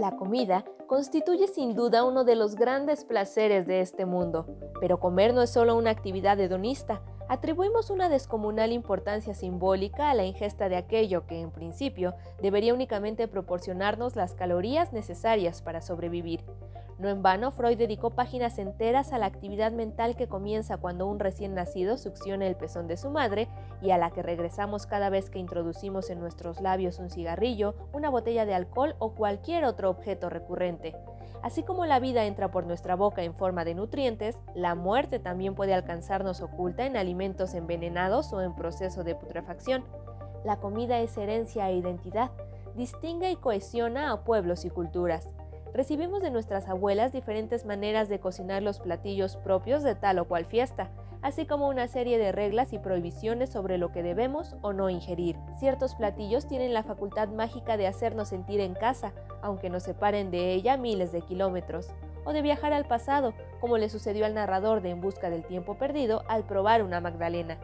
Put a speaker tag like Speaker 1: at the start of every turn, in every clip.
Speaker 1: La comida constituye sin duda uno de los grandes placeres de este mundo, pero comer no es solo una actividad hedonista. Atribuimos una descomunal importancia simbólica a la ingesta de aquello que, en principio, debería únicamente proporcionarnos las calorías necesarias para sobrevivir. No en vano, Freud dedicó páginas enteras a la actividad mental que comienza cuando un recién nacido succiona el pezón de su madre y a la que regresamos cada vez que introducimos en nuestros labios un cigarrillo, una botella de alcohol o cualquier otro objeto recurrente. Así como la vida entra por nuestra boca en forma de nutrientes, la muerte también puede alcanzarnos oculta en alimentos envenenados o en proceso de putrefacción. La comida es herencia e identidad, distingue y cohesiona a pueblos y culturas. Recibimos de nuestras abuelas diferentes maneras de cocinar los platillos propios de tal o cual fiesta, así como una serie de reglas y prohibiciones sobre lo que debemos o no ingerir. Ciertos platillos tienen la facultad mágica de hacernos sentir en casa, aunque nos separen de ella miles de kilómetros, o de viajar al pasado, como le sucedió al narrador de En Busca del Tiempo Perdido al probar una Magdalena.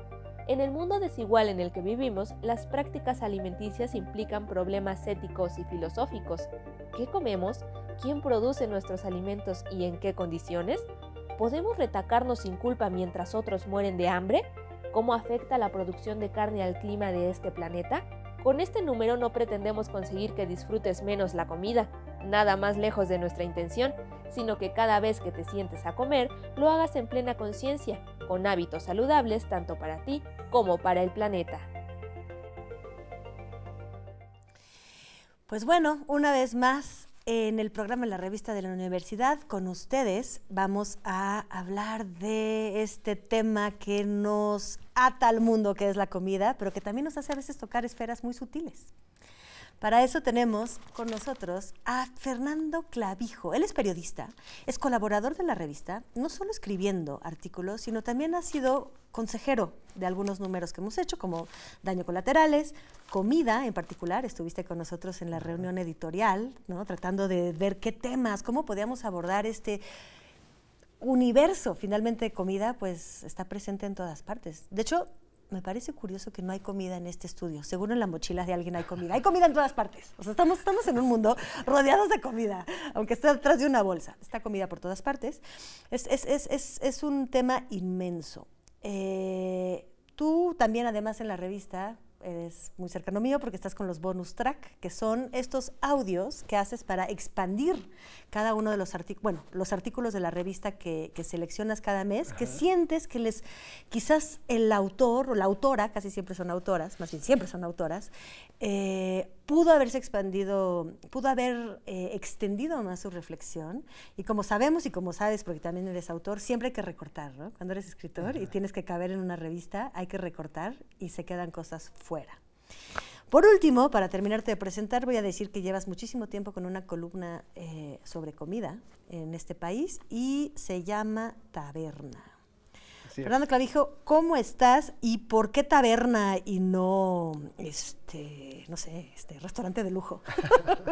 Speaker 1: En el mundo desigual en el que vivimos, las prácticas alimenticias implican problemas éticos y filosóficos. ¿Qué comemos? ¿Quién produce nuestros alimentos y en qué condiciones? ¿Podemos retacarnos sin culpa mientras otros mueren de hambre? ¿Cómo afecta la producción de carne al clima de este planeta? Con este número no pretendemos conseguir que disfrutes menos la comida, nada más lejos de nuestra intención, sino que cada vez que te sientes a comer lo hagas en plena conciencia, con hábitos saludables tanto para ti como para el planeta. Pues bueno, una vez más en el programa de La Revista
Speaker 2: de la Universidad, con ustedes, vamos a hablar de este tema que nos ata al mundo, que es la comida, pero que también nos hace a veces tocar esferas muy sutiles. Para eso tenemos con nosotros a Fernando Clavijo. Él es periodista, es colaborador de la revista, no solo escribiendo artículos, sino también ha sido consejero de algunos números que hemos hecho, como daño colaterales, comida en particular. Estuviste con nosotros en la reunión editorial, ¿no? tratando de ver qué temas, cómo podíamos abordar este universo finalmente comida, pues está presente en todas partes. De hecho, me parece curioso que no hay comida en este estudio. Seguro en las mochilas de alguien hay comida. Hay comida en todas partes. O estamos, estamos en un mundo rodeados de comida, aunque esté detrás de una bolsa. Está comida por todas partes. Es, un tema inmenso. Eh, tú también, además, en la revista es muy cercano mío porque estás con los bonus track, que son estos audios que haces para expandir cada uno de los artículos, bueno, los artículos de la revista que, seleccionas cada mes, que sientes que les, quizás el autor o la autora, casi siempre son autoras, más bien siempre son autoras, eh, pudo haberse expandido, pudo haber eh, extendido más su reflexión. Y como sabemos y como sabes, porque también eres autor, siempre hay que recortar, ¿no? Cuando eres escritor y tienes que caber en una revista, hay que recortar y se quedan cosas fuera. Por último, para terminarte de presentar, voy a decir que llevas muchísimo tiempo con una columna eh, sobre comida en este país y se llama Taberna. Fernando Clavijo, ¿cómo estás y por qué taberna y no, este, no sé, este restaurante de lujo?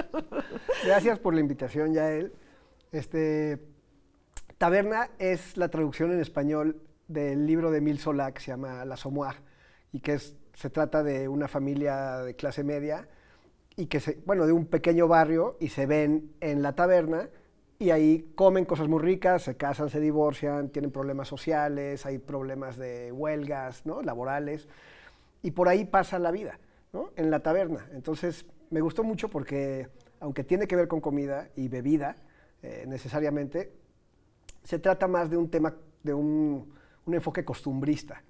Speaker 3: Gracias por la invitación, Yael. Este, taberna es la traducción en español del libro de Mil Sola que se llama La Somois, y que se trata de una familia de clase media y que se, bueno, de un pequeño barrio y se ven en la taberna y ahí comen cosas muy ricas, se casan, se divorcian, tienen problemas sociales, hay problemas de huelgas, ¿no? laborales, y por ahí pasa la vida, ¿no? en la taberna. Entonces, me gustó mucho porque, aunque tiene que ver con comida y bebida, eh, necesariamente, se trata más de un tema, de un, un enfoque costumbrista.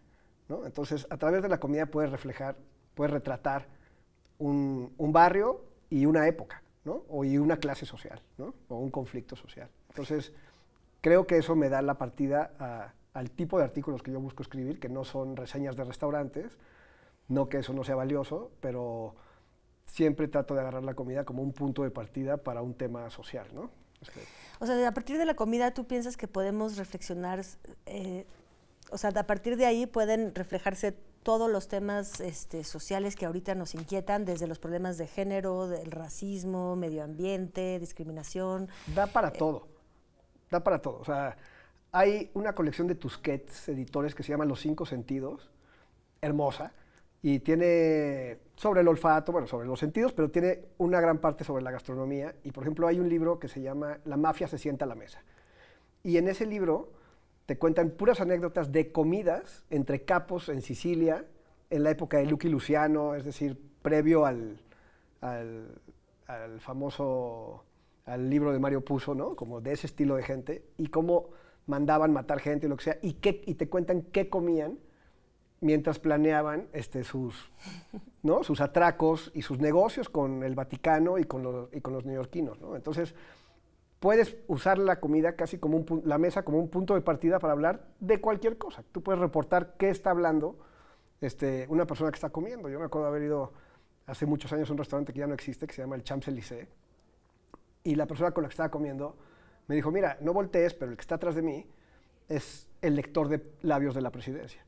Speaker 3: ¿no? Entonces, a través de la comida puedes reflejar, puedes retratar un, un barrio y una época. O y una clase social, O un conflicto social. Entonces, creo que eso me da la partida al tipo de artículos que yo busco escribir, que no son reseñas de restaurantes, no que eso no sea valioso, pero siempre trato de agarrar la comida como un punto de partida para un tema social,
Speaker 2: O sea, a partir de la comida tú piensas que podemos reflexionar, eh, o sea, a partir de ahí pueden reflejarse todos los temas este, sociales que ahorita nos inquietan, desde los problemas de género, del racismo, medio ambiente, discriminación. Da para
Speaker 3: eh, todo, da para todo. sea, hay una colección de Tusquets, editores, que se llama Los Cinco Sentidos, hermosa, y tiene sobre el olfato, bueno, sobre los sentidos, pero tiene una gran parte sobre la gastronomía. Y, por ejemplo, hay un libro que se llama La mafia se sienta a la mesa. Y en ese libro te cuentan puras anécdotas de comidas entre capos en Sicilia, en la época de Lucky Luciano, es decir, previo al, al, famoso al libro de Mario Puzo, ¿no? Como de ese estilo de gente, y cómo mandaban matar gente y lo que sea, y, qué, te cuentan qué comían mientras planeaban este, sus, ¿no? sus atracos y sus negocios con el Vaticano y con los, y con los neoyorquinos, ¿no? Entonces, puedes usar la comida casi como un, la mesa como un punto de partida para hablar de cualquier cosa. Tú puedes reportar qué está hablando este, una persona que está comiendo. Yo me acuerdo haber ido hace muchos años a un restaurante que ya no existe, que se llama el Champs-Élysées, y la persona con la que estaba comiendo me dijo, mira, no voltees, pero el que está atrás de mí es el lector de labios de la presidencia,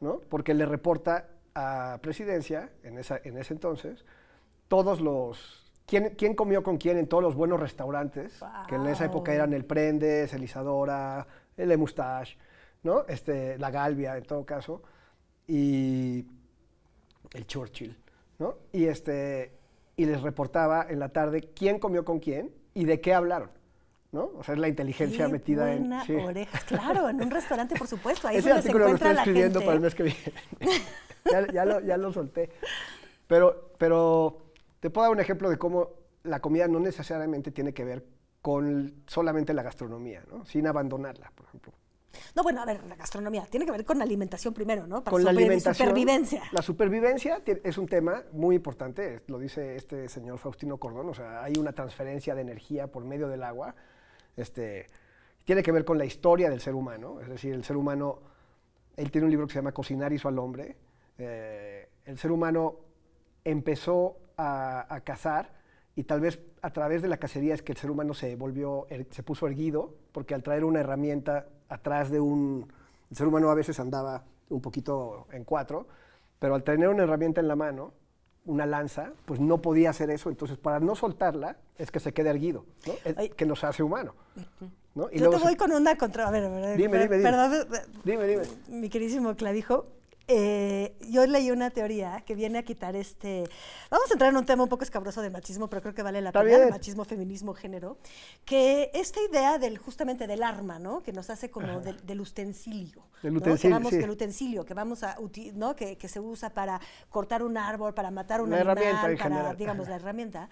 Speaker 3: ¿no? Porque le reporta a presidencia, en, esa, en ese entonces, todos los ¿Quién, ¿Quién, comió con quién en todos los buenos restaurantes? Que en esa época eran el Prendes, el Isadora, el Mustache, ¿no? Este, la Galvia, en todo caso, y el Churchill, ¿no? Y, este, y les reportaba en la tarde quién comió con quién y de qué hablaron. ¿no? O sea, es la inteligencia metida en. Sí. oreja.
Speaker 2: claro, en un restaurante, por supuesto. Ahí Ese es artículo se encuentra lo estoy escribiendo para el mes
Speaker 3: que viene. ya, ya, lo,
Speaker 2: ya, lo, solté.
Speaker 3: Pero, pero te puedo dar un ejemplo de cómo la comida no necesariamente tiene que ver con solamente la gastronomía, sin abandonarla, por ejemplo.
Speaker 2: No, bueno, a ver, la gastronomía tiene que ver con la alimentación primero, ¿no? con la supervivencia.
Speaker 3: La supervivencia es un tema muy importante, lo dice este señor Faustino Cordón, o sea, hay una transferencia de energía por medio del agua, este, tiene que ver con la historia del ser humano, es decir, el ser humano, él tiene un libro que se llama Cocinar hizo al hombre, eh, el ser humano empezó a, cazar y tal vez a través de la cacería es que el ser humano se volvió, er, se puso erguido, porque al traer una herramienta atrás de un... El ser humano a veces andaba un poquito en cuatro, pero al tener una herramienta en la mano, una lanza, pues no podía hacer eso. Entonces, para no soltarla, es que se quede erguido, ¿no? es que nos hace humano. Yo te voy
Speaker 2: con una contra... A ver, mi queridísimo Clavijo, eh, yo leí una teoría que viene a quitar este. Vamos a entrar en un tema un poco escabroso de machismo, pero creo que vale la pena: machismo, feminismo, género. Que esta idea del justamente del arma, ¿no? Que nos hace como del, utensilio. Del utensilio. Que el utensilio, que vamos a. Que, que, se usa para cortar un árbol, para matar un animal, para, digamos, la herramienta.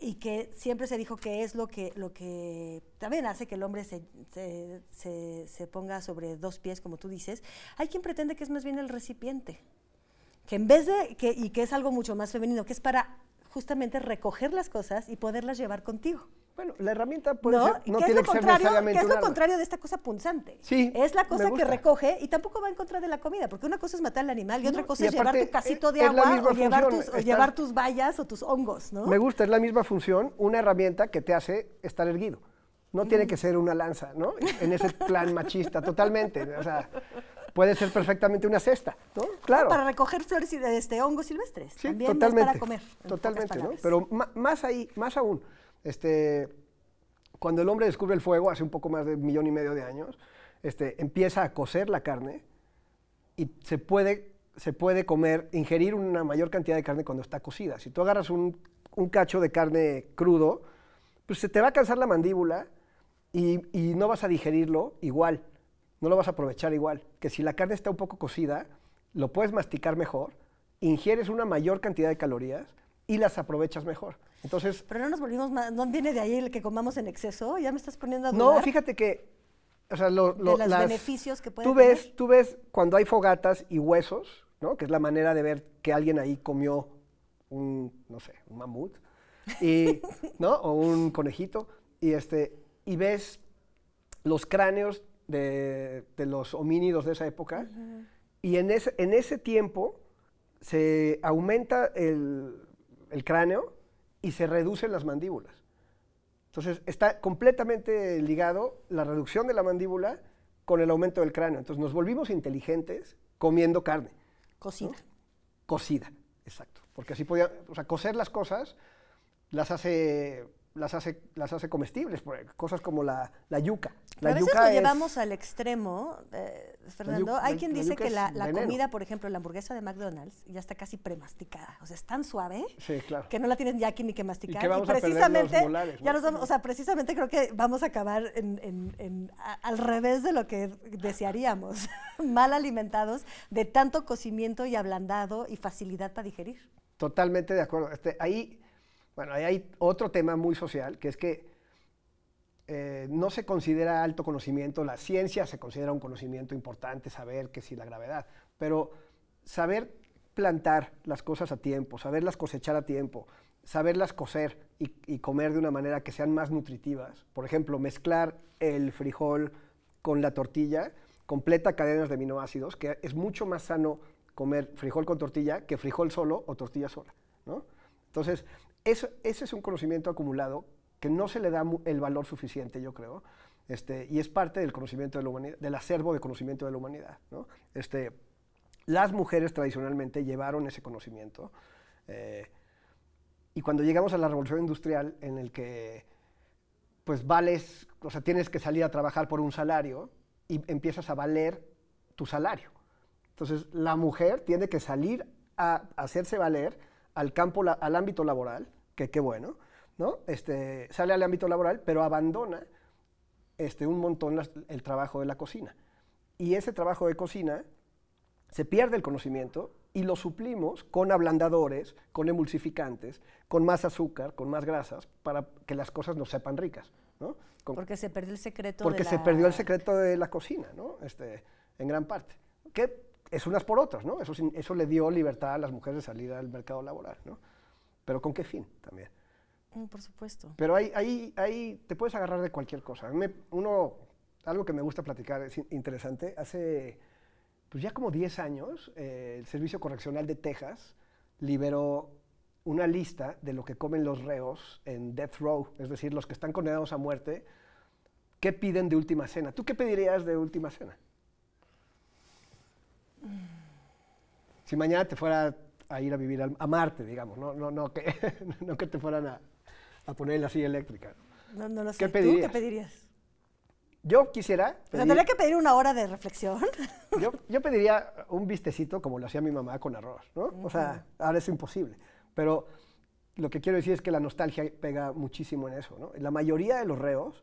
Speaker 2: Y, que siempre se dijo que es lo que, lo que también hace que el hombre se, se, se, se ponga sobre dos pies, como tú dices. Hay quien pretende que es más bien el recipiente, que en vez de, que, y que es algo mucho más femenino, que es para justamente recoger las cosas y poderlas llevar contigo. Bueno, la herramienta puede ser, no tiene que ser es lo contrario de esta cosa punzante? Sí, es la cosa que recoge y tampoco va en contra de la comida, porque una cosa es matar al animal y otra cosa es llevar tu casito eh, de agua o, llevar tus, llevar, tus, vallas o tus hongos, ¿no? Me
Speaker 3: gusta, es la misma función, una herramienta que te hace estar erguido. No tiene mm. que ser una lanza, ¿no? En ese plan machista, totalmente. O sea, puede ser perfectamente una cesta,
Speaker 2: ¿no? Claro. Para recoger flores y este, hongos silvestres. También totalmente, para comer. Totalmente, ¿no? Pero
Speaker 3: más ahí, más aún, este, cuando el hombre descubre el fuego hace un poco más de un millón y medio de años, este, empieza a cocer la carne y se puede, se puede comer, ingerir una mayor cantidad de carne cuando está cocida. Si tú agarras un, cacho de carne crudo, pues se te va a cansar la mandíbula y, y no vas a digerirlo igual no lo vas a aprovechar igual. Que si la carne está un poco cocida, lo puedes masticar mejor, ingieres una mayor cantidad de calorías y las aprovechas mejor. Entonces,
Speaker 2: Pero no nos volvimos, más, no viene de ahí el que comamos en exceso, ya me estás poniendo a dudar. No, fíjate que,
Speaker 3: o los beneficios
Speaker 2: que pueden tú ves,
Speaker 3: Tú ves cuando hay fogatas y huesos, ¿no? Que es la manera de ver que alguien ahí comió un, no sé, un mamut, y, ¿no? O un conejito, y, este, y ves los cráneos de, los homínidos de esa época. Y en ese, en ese tiempo se aumenta el, cráneo y se reducen las mandíbulas. Entonces está completamente ligado la reducción de la mandíbula con el aumento del cráneo. Entonces nos volvimos inteligentes comiendo carne. Cocida. Cocida, exacto. Porque así podía, o sea, cocer las cosas las hace las hace, las hace comestibles, cosas como la, yuca. a veces lo llevamos
Speaker 2: al extremo, eh, Fernando. Hay quien dice que la, comida, por ejemplo, la hamburguesa de McDonald's ya está casi premasticada. O sea, es tan suave que no la tienen ya aquí ni que masticar. Y, precisamente, los ya o sea, precisamente creo que vamos a acabar al revés de lo que desearíamos. Mal alimentados de tanto cocimiento y ablandado y facilidad para digerir.
Speaker 3: Totalmente de acuerdo. Este, ahí bueno, ahí hay otro tema muy social, que es que eh, no se considera alto conocimiento, la ciencia se considera un conocimiento importante, saber que sí la gravedad, pero saber plantar las cosas a tiempo, saberlas cosechar a tiempo, saberlas cocer y, y, comer de una manera que sean más nutritivas. Por ejemplo, mezclar el frijol con la tortilla completa cadenas de aminoácidos, que es mucho más sano comer frijol con tortilla que frijol solo o tortilla sola. ¿no? Entonces, eso, ese es un conocimiento acumulado que no se le da el valor suficiente, yo creo, este, y es parte del conocimiento de la del acervo de conocimiento de la humanidad. Este, las mujeres tradicionalmente llevaron ese conocimiento. Eh, y cuando llegamos a la revolución industrial, en el que pues vales, o tienes que salir a trabajar por un salario y empiezas a valer tu salario. Entonces, la mujer tiene que salir a hacerse valer al campo, al ámbito laboral, que qué bueno, ¿no? Este, sale al ámbito laboral, pero abandona este, un montón el trabajo de la cocina. Y ese trabajo de cocina se pierde el conocimiento y lo suplimos con ablandadores, con emulsificantes, con más azúcar, con más grasas, para que las cosas nos sepan ricas. ¿no? porque
Speaker 2: se perdió el secreto. de la... se perdió el
Speaker 3: secreto de la cocina, ¿no? este, en gran parte. Que es unas por otras, ¿no? Eso, eso le dio libertad a las mujeres de salir al mercado laboral, pero ¿con qué fin también?
Speaker 2: Mm, por supuesto.
Speaker 3: Pero ahí, ahí, ahí te puedes agarrar de cualquier cosa. uno, algo que me gusta platicar es interesante. Hace pues ya como 10 años, eh, el Servicio Correccional de Texas liberó una lista de lo que comen los reos en death row, es decir, los que están condenados a muerte, ¿qué piden de última cena? ¿Tú qué pedirías de última cena? Si mañana te fuera a ir a vivir a, Marte, digamos, no, no, no, que, no que te fueran a, poner en la silla eléctrica.
Speaker 2: No, ¿Qué pedirías?
Speaker 3: Yo quisiera... tendría
Speaker 2: que pedir una hora de reflexión. Yo, pediría
Speaker 3: un vistecito como lo hacía mi mamá con arroz, ¿no? O sea, ahora es imposible. Pero lo que quiero decir es que la nostalgia pega muchísimo en eso, ¿no? La mayoría de los reos,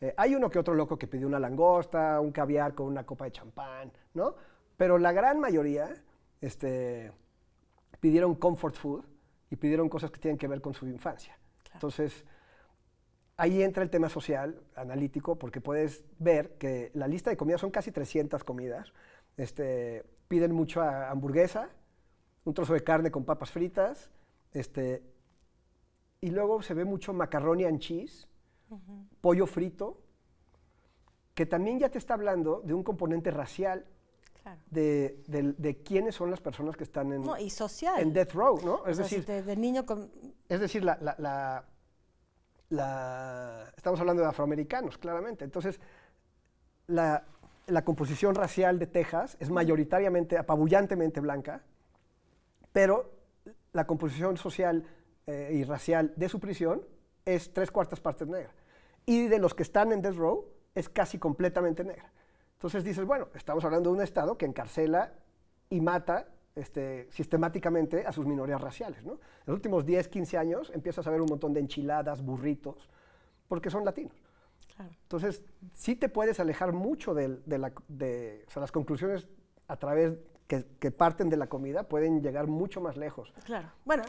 Speaker 3: eh, hay uno que otro loco que pidió una langosta, un caviar con una copa de champán, ¿no? Pero la gran mayoría, este, pidieron comfort food y pidieron cosas que tienen que ver con su infancia. Entonces, ahí entra el tema social, analítico, porque puedes ver que la lista de comidas son casi 300 comidas. Este, piden mucho hamburguesa, un trozo de carne con papas fritas, este, y luego se ve mucho macarrón y and cheese, pollo frito, que también ya te está hablando de un componente racial de, quiénes son las personas que están en, y social. en death row, ¿no? Es decir, niño con... es decir, la, estamos hablando de afroamericanos, claramente. Entonces, la, composición racial de Texas es mayoritariamente, apabullantemente blanca, pero la composición social eh, y racial de su prisión es tres cuartas partes negra. Y de los que están en death row es casi completamente negra. Entonces dices, bueno, estamos hablando de un Estado que encarcela y mata este, sistemáticamente a sus minorías raciales. En los últimos 10, 15 años empiezas a ver un montón de enchiladas, burritos, porque son latinos. Entonces, sí te puedes alejar mucho de, las conclusiones a través que, que, parten de la comida pueden llegar mucho más lejos.
Speaker 2: Claro. Bueno,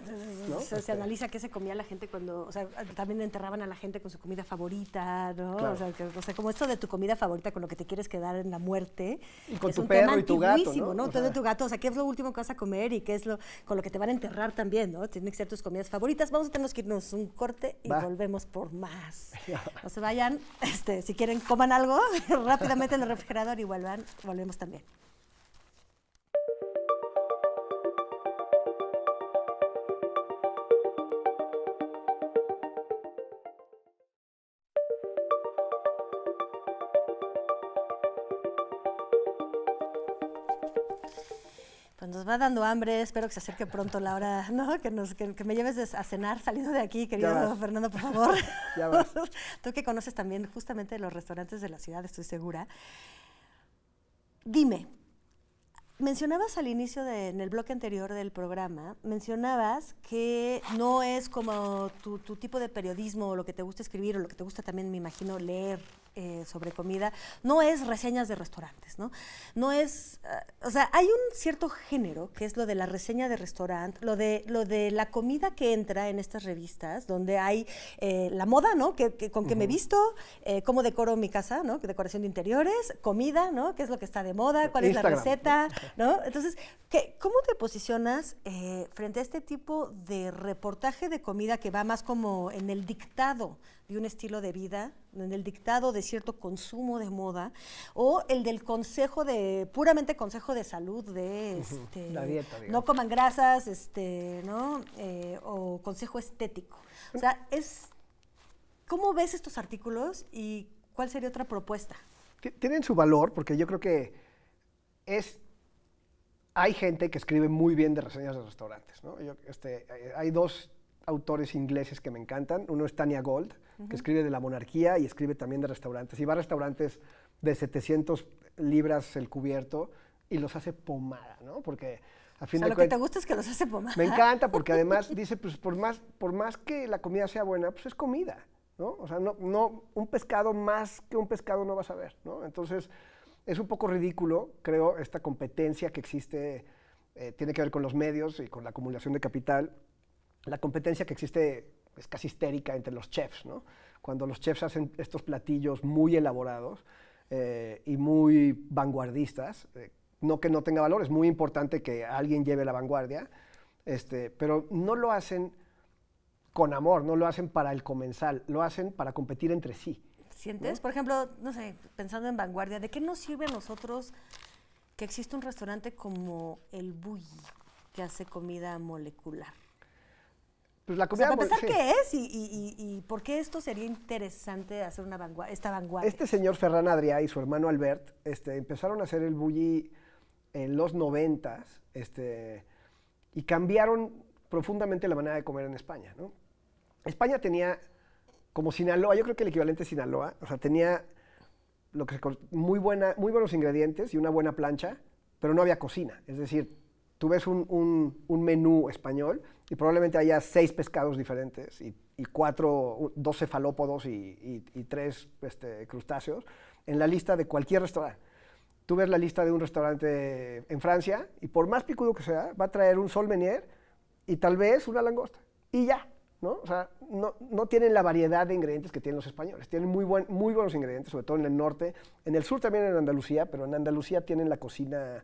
Speaker 2: se, este analiza qué se comía la gente cuando, o sea, también enterraban a la gente con su comida favorita, ¿no? O, sea, como esto de tu comida favorita con lo que te quieres quedar en la muerte. con tu perro y tu gato, ¿no? tu gato, o sea, qué es lo último que vas a comer y qué es lo con lo que te van a enterrar también, ¿no? Tienen que ser tus comidas favoritas. Vamos a tener que irnos un corte y volvemos por más. O se vayan, este, si quieren coman algo rápidamente en el refrigerador y vuelvan, volvemos también. dando hambre, espero que se acerque pronto la hora, Que, me lleves a cenar saliendo de aquí, querido Fernando, por favor. ya Tú que conoces también justamente los restaurantes de la ciudad, estoy segura. Dime, mencionabas al inicio, de, en el bloque anterior del programa, mencionabas que no es como tu, tu tipo de periodismo o lo que te gusta escribir o lo que te gusta también, me imagino, leer eh, sobre comida no es reseñas de restaurantes, ¿no? No es, eh, o sea, hay un cierto género que es lo de la reseña de restaurante, lo de, lo de la comida que entra en estas revistas, donde hay eh, la moda, ¿no? Que, con qué que me visto, cómo decoro mi casa, ¿no? Decoración de interiores, comida, ¿no? ¿Qué es lo que está de moda? ¿Cuál es la receta? ¿No? Entonces, ¿qué, ¿cómo te posicionas frente a este tipo de reportaje de comida que va más como en el dictado y un estilo de vida, en el dictado de cierto consumo de moda, o el del consejo de, puramente consejo de salud, de este, no coman grasas, este, eh, o consejo estético. O sea, es ¿cómo ves estos artículos y cuál sería otra propuesta? Tienen su valor, porque yo creo que es
Speaker 3: hay gente que escribe muy bien de reseñas de restaurantes. Este, hay dos autores ingleses que me encantan. Uno es Tania Gold, que escribe de la monarquía y escribe también de restaurantes. Y va a restaurantes de 700 libras el cubierto y los hace pomada, ¿no? Porque a fin o lo que te gusta es que los hace
Speaker 2: pomada. Me encanta porque además
Speaker 3: dice, pues por más, por más que la comida sea buena, pues es comida, ¿no? O sea, no, un pescado más que un pescado no vas a ver, ¿no? Entonces es un poco ridículo, creo, esta competencia que existe, eh, tiene que ver con los medios y con la acumulación de capital, la competencia que existe es casi histérica entre los chefs, ¿no? Cuando los chefs hacen estos platillos muy elaborados eh, y muy vanguardistas, eh, no que no tenga valor, es muy importante que alguien lleve la vanguardia, este, pero no lo hacen con amor, no lo hacen para el comensal, lo hacen para competir entre sí.
Speaker 2: ¿Sientes? Por ejemplo, no sé, pensando en vanguardia, ¿de qué nos sirve a nosotros que existe un restaurante como el Bulli, que hace comida molecular? pues la comida... empezar, ¿qué es? ¿Y, por qué esto sería interesante hacer una esta vanguardia? Este
Speaker 3: señor Ferran Adrià y su hermano Albert este, empezaron a hacer el bulli en los noventas este, y cambiaron profundamente la manera de comer en España, España tenía, como Sinaloa, yo creo que el equivalente a Sinaloa, o sea, tenía lo que muy, buena, muy buenos ingredientes y una buena plancha, pero no había cocina. Es decir, tú ves un, menú español y probablemente haya seis pescados diferentes y, cuatro, dos cefalópodos y, tres este, crustáceos en la lista de cualquier restaurante. Tú ves la lista de un restaurante en Francia y por más picudo que sea, va a traer un sol menier y tal vez una langosta. Y ya, ¿no? O sea, no, tienen la variedad de ingredientes que tienen los españoles. Tienen muy, buen, muy buenos ingredientes, sobre todo en el norte. En el sur también en Andalucía, pero en Andalucía tienen la cocina,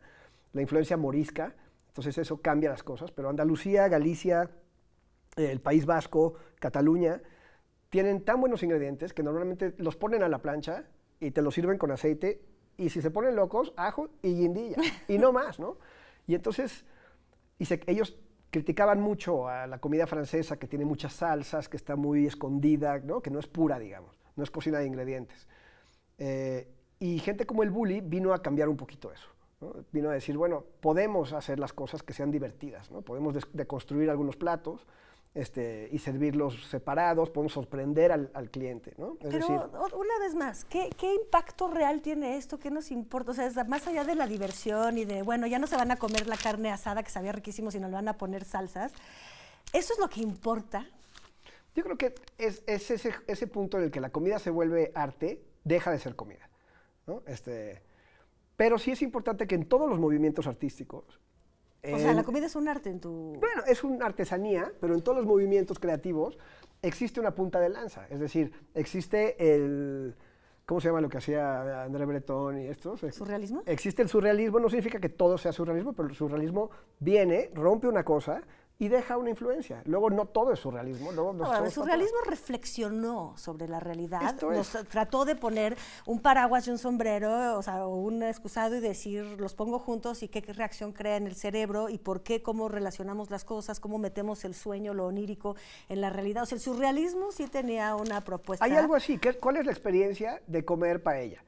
Speaker 3: la influencia morisca entonces eso cambia las cosas, pero Andalucía, Galicia, eh, el País Vasco, Cataluña, tienen tan buenos ingredientes que normalmente los ponen a la plancha y te los sirven con aceite y si se ponen locos, ajo y guindilla y no más, ¿no? Y entonces ellos criticaban mucho a la comida francesa que tiene muchas salsas, que está muy escondida, ¿no? que no es pura, digamos, no es cocina de ingredientes. Eh, y gente como el Bully vino a cambiar un poquito eso. Vino a decir, bueno, podemos hacer las cosas que sean divertidas, ¿no? podemos deconstruir algunos platos, este, y servirlos separados, podemos sorprender al, cliente. ¿no? Es Pero
Speaker 2: una vez más, ¿qué, ¿qué, impacto real tiene esto? ¿Qué nos importa? O sea, más allá de la diversión y de, bueno, ya no se van a comer la carne asada que sabía riquísimo, sino le van a poner salsas. ¿Eso es lo que importa?
Speaker 3: Yo creo que es, es ese, ese, punto en el que la comida se vuelve arte, deja de ser comida. ¿no? Este, pero sí es importante que en todos los movimientos artísticos... O sea, la comida es un arte en tu... Bueno, es una artesanía, pero en todos los movimientos creativos existe una punta de lanza. Es decir, existe el... ¿Cómo se llama lo que hacía André Breton y estos? Eh, ¿Surrealismo? Existe el surrealismo, no significa que todo sea surrealismo, pero el surrealismo viene, rompe una cosa, y deja una influencia. Luego no todo es surrealismo. Luego el surrealismo
Speaker 2: reflexionó sobre la realidad, trató de poner un paraguas y un sombrero, o sea, un excusado y decir, los pongo juntos y qué reacción crea en el cerebro y por qué, cómo relacionamos las cosas, cómo metemos el sueño, lo onírico en la realidad. O sea, el surrealismo sí tenía una propuesta. Hay algo
Speaker 3: así, ¿Qué, ¿cuál es la experiencia de comer paella?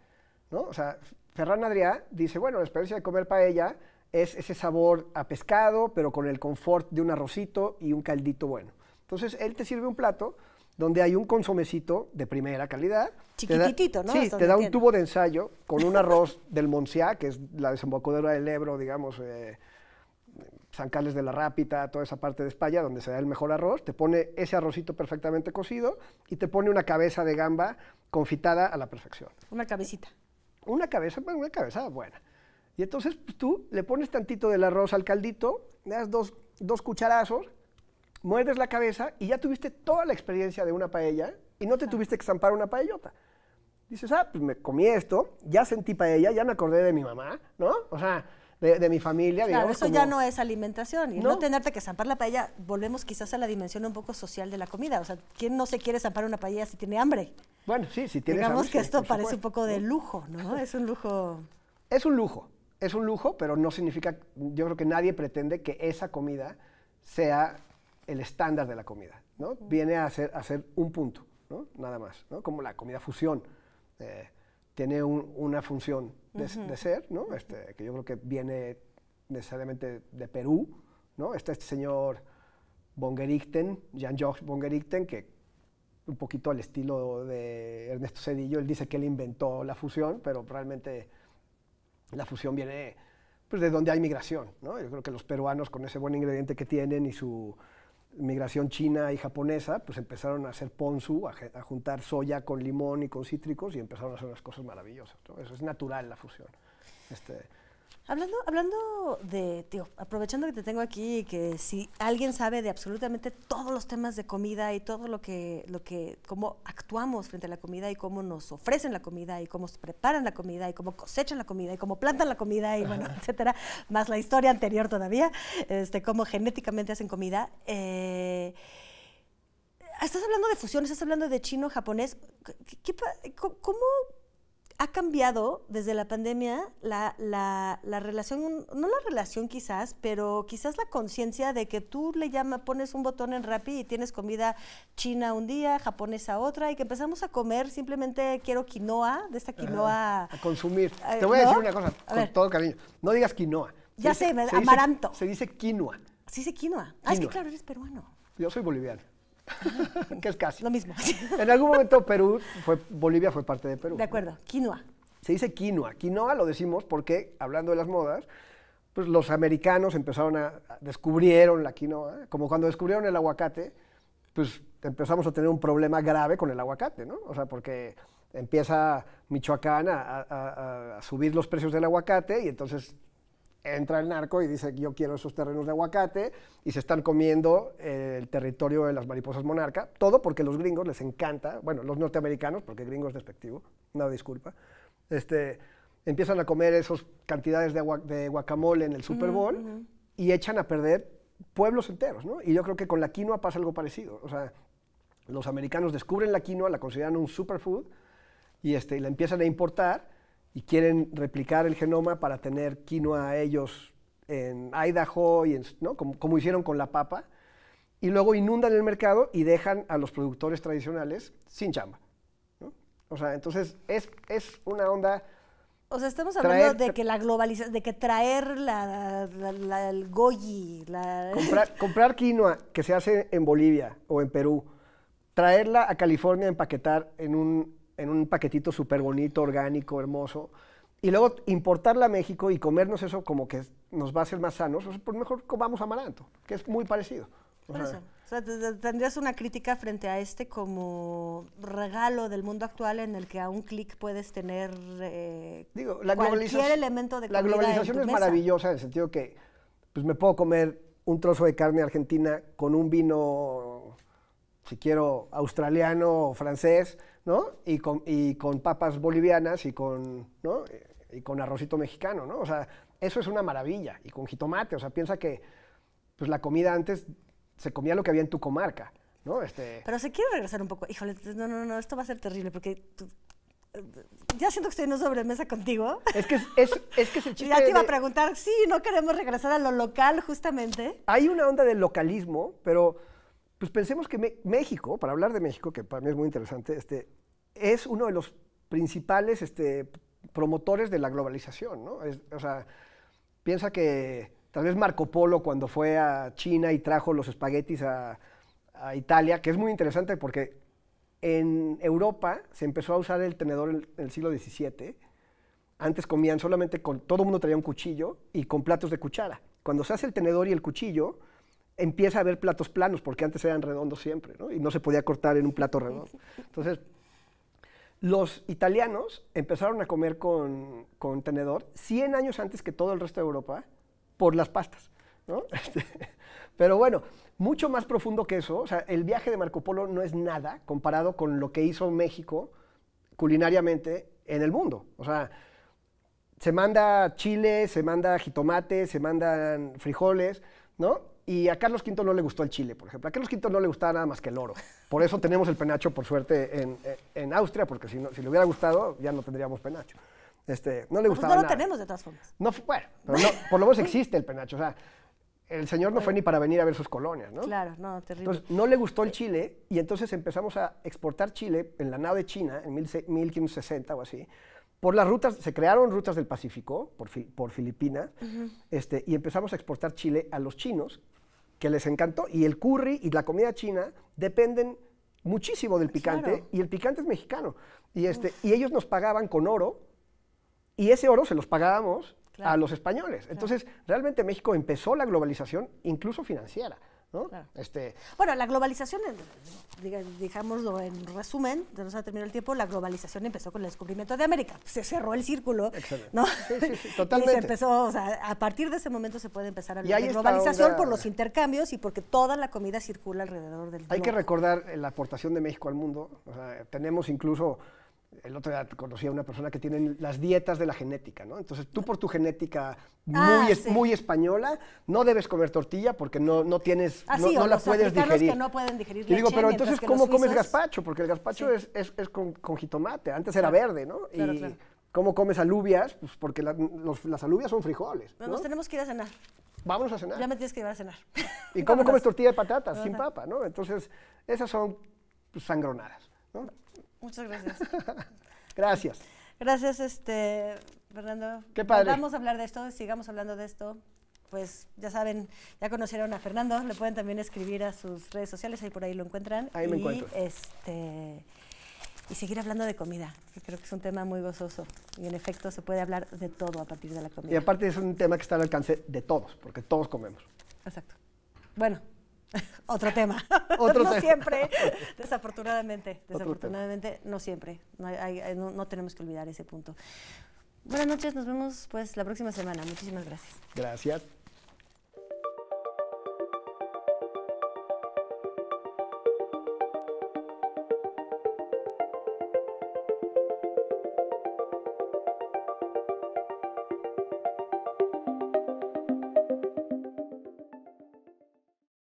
Speaker 3: ¿No? O sea, Ferran Adrià dice, bueno, la experiencia de comer paella es ese sabor a pescado, pero con el confort de un arrocito y un caldito bueno. Entonces, él te sirve un plato donde hay un consomecito de primera calidad. chiquitito ¿no? Sí, te da un tubo de ensayo con un arroz del Monciá, que es la desembocadura del Ebro, digamos, eh, San de la Rápita, toda esa parte de España, donde se da el mejor arroz. Te pone ese arrocito perfectamente cocido y te pone una cabeza de gamba confitada a la perfección. Una cabecita. Una cabeza, una cabeza buena. Y entonces pues, tú le pones tantito del arroz al caldito, le das dos, dos cucharazos, muerdes la cabeza y ya tuviste toda la experiencia de una paella y no te tuviste que zampar una paellota. Dices, ah, pues me comí esto, ya sentí paella, ya me acordé de mi mamá, ¿no? O sea, de, mi familia. Claro, eso ya no
Speaker 2: es alimentación. Y no. tenerte que zampar la paella, volvemos quizás a la dimensión un poco social de la comida. O sea, ¿quién no se quiere zampar una paella si tiene hambre? Bueno, sí,
Speaker 3: si tiene hambre. Digamos que esto parece un
Speaker 2: poco de lujo, ¿no? Es un lujo. Es un lujo es un lujo, pero no significa,
Speaker 3: yo creo que nadie pretende que esa comida sea el estándar de la comida, ¿no? Viene a ser, a un punto, ¿no? Nada más, ¿no? Como la comida fusión. Eh, tiene una función de, ser, ¿no? Este, que yo creo que viene necesariamente de Perú, ¿no? Está este señor Bongerichten, Jean-Georges Bongerichten, que un poquito al estilo de Ernesto Cedillo, él dice que él inventó la fusión, pero realmente la fusión viene pues, de donde hay migración. ¿no? Yo creo que los peruanos, con ese buen ingrediente que tienen y su migración china y japonesa, pues empezaron a hacer ponzu, a, juntar soya con limón y con cítricos y empezaron a hacer
Speaker 2: unas cosas maravillosas. Eso es natural la fusión. Este, Hablando, hablando de, tío, aprovechando que te tengo aquí, que si alguien sabe de absolutamente todos los temas de comida y todo lo que, lo que, cómo actuamos frente a la comida y cómo nos ofrecen la comida y cómo se preparan la comida y cómo cosechan la comida y cómo plantan la comida y bueno, etcétera, más la historia anterior todavía, este, cómo genéticamente hacen comida. Eh, estás hablando de fusión, estás hablando de chino, japonés. qué, cómo ha cambiado desde la pandemia la, la, relación, no la relación quizás, pero quizás la conciencia de que tú le llamas, pones un botón en Rappi y tienes comida china un día, japonesa otra, y que empezamos a comer simplemente quiero quinoa, de esta quinoa...
Speaker 3: a consumir. Eh, Te voy a decir una cosa, con todo cariño. No digas quinoa. ya sé, amaranto. se dice quinoa.
Speaker 2: Se dice quinoa. quinoa. Ah, es que claro, eres peruano.
Speaker 3: Yo soy boliviano. que es casi. Lo mismo. en algún momento Perú, fue, Bolivia fue parte de Perú. De acuerdo, quinoa. Se dice quinoa. Quinoa lo decimos porque, hablando de las modas, pues los americanos empezaron a, descubrieron la quinoa, como cuando descubrieron el aguacate, pues empezamos a tener un problema grave con el aguacate, ¿no? O sea, porque empieza Michoacán a, a subir los precios del aguacate y entonces entra el narco y dice, yo quiero esos terrenos de aguacate, y se están comiendo eh, el territorio de las mariposas monarca, todo porque los gringos les encanta, bueno, los norteamericanos, porque gringo es despectivo, no disculpa, este, empiezan a comer esas cantidades de, guacamole en el Super Bowl y echan a perder pueblos enteros, ¿no? Y yo creo que con la quinoa pasa algo parecido, o sea, los americanos descubren la quinoa, la consideran un superfood, y, este, y la empiezan a importar, y quieren replicar el genoma para tener quinoa ellos en Idaho, y ¿no? como, como, hicieron con la papa, y luego inundan el mercado y dejan a los productores tradicionales sin chamba. O sea, entonces es,
Speaker 2: es una onda... O sea, estamos hablando de que la globalización, de que traer la, el goji, la... Comprar,
Speaker 3: comprar, quinoa que se hace en Bolivia o en Perú, traerla a California, empaquetar en un en un paquetito súper bonito, orgánico, hermoso, y luego importarla a México y comernos eso como que nos va a hacer más sanos, pues, pues mejor comamos amaranto, que es muy parecido. eso.
Speaker 2: O sea, tendrías una crítica frente a este como regalo del mundo actual en el que a un clic puedes tener eh, cualquier elemento de La globalización es maravillosa
Speaker 3: en el sentido que pues me puedo comer un trozo de carne argentina con un vino, si quiero, australiano o francés, y con, y con papas bolivianas y con, ¿no? y con arrocito mexicano, ¿no? O sea, eso es una maravilla. Y con jitomate, o sea, piensa que pues, la comida antes se comía lo que había en tu comarca,
Speaker 2: ¿no? Este, pero se quiere regresar un poco. Híjole, no, no, no, esto va a ser terrible porque ya siento que estoy en una sobremesa contigo. Es que es, es, es que Ya te iba a preguntar, sí, no queremos regresar a lo local, justamente. Hay una onda de localismo, pero pues pensemos
Speaker 3: que México, para hablar de México, que para mí es muy interesante, este, es uno de los principales este, promotores de la globalización, o sea, piensa que tal vez Marco Polo cuando fue a China y trajo los espaguetis a, a Italia, que es muy interesante porque en Europa se empezó a usar el tenedor en el siglo XVII. Antes comían solamente con, todo el mundo traía un cuchillo y con platos de cuchara. Cuando se hace el tenedor y el cuchillo, empieza a haber platos planos, porque antes eran redondos siempre, ¿no? y no se podía cortar en un plato redondo. Entonces, los italianos empezaron a comer con, tenedor 100 años antes que todo el resto de Europa por las pastas. ¿no? Este, pero bueno, mucho más profundo que eso, o sea, el viaje de Marco Polo no es nada comparado con lo que hizo México culinariamente en el mundo. O sea, se manda chile, se manda jitomate, se mandan frijoles, ¿no? Y a Carlos V no le gustó el chile, por ejemplo. A Carlos V no le gustaba nada más que el oro. Por eso tenemos el penacho, por suerte, en, en Austria, porque si, no, le hubiera gustado, ya no tendríamos penacho. Este, no le pues No lo tenemos de todas formas. No, bueno, por lo menos existe el penacho. O sea, el señor no fue ni para venir a ver sus colonias, ¿no?
Speaker 2: Claro, no, terrible. Entonces,
Speaker 3: no le gustó el chile y entonces empezamos a exportar chile en la nave china en 1560 o así. Por las rutas, se crearon rutas del Pacífico, por, por Filipinas, este, y empezamos a exportar chile a los chinos, que les encantó. Y el curry y la comida china dependen muchísimo del picante y el picante es mexicano. Y, este, y ellos nos pagaban con oro y ese oro se los pagábamos a los españoles. Entonces, realmente México empezó la globalización incluso financiera. Este,
Speaker 2: bueno, la globalización, digámoslo en resumen, ya nos ha terminado el tiempo, la globalización empezó con el descubrimiento de América. Se cerró el círculo, ¿no? totalmente. y se empezó, a partir de ese momento se puede empezar a hablar globalización por los intercambios y porque toda la comida circula alrededor del Hay que
Speaker 3: recordar la aportación de México al mundo. tenemos incluso el otro día conocí a una persona que tiene las dietas de la genética, ¿no? Entonces tú por tu genética ah, muy, muy española no debes comer tortilla porque no, no tienes, ah, no, la puedes digerir. Que no
Speaker 2: pueden digerir digo, pero entonces ¿cómo comes
Speaker 3: gazpacho? Porque el gazpacho es, con, jitomate, antes era verde, ¿no? Claro, ¿Cómo comes alubias? Pues porque las alubias son frijoles. Nos
Speaker 2: tenemos que ir a cenar.
Speaker 3: Vámonos a cenar. Ya me tienes que ir a cenar. ¿Y cómo comes tortilla de patatas? Sin papa, ¿no? Entonces, esas son pues, sangronadas.
Speaker 2: ¿no? Muchas gracias. gracias. Gracias, este, Fernando. Qué padre. Vamos a hablar de esto, sigamos hablando de esto. Pues ya saben, ya conocieron a Fernando, le pueden también escribir a sus redes sociales, ahí por ahí lo encuentran. Ahí me encuentro. Este, y seguir hablando de comida, que creo que es un tema muy gozoso. Y en efecto se puede hablar de todo a partir de la comida. Y aparte
Speaker 3: es un tema que está al alcance de todos, porque todos comemos.
Speaker 2: Exacto. Bueno, Otro tema. no siempre, desafortunadamente. Desafortunadamente, no siempre. Eh, no, no tenemos que olvidar ese punto. Buenas noches, nos vemos pues la próxima semana. Muchísimas gracias.
Speaker 3: Gracias.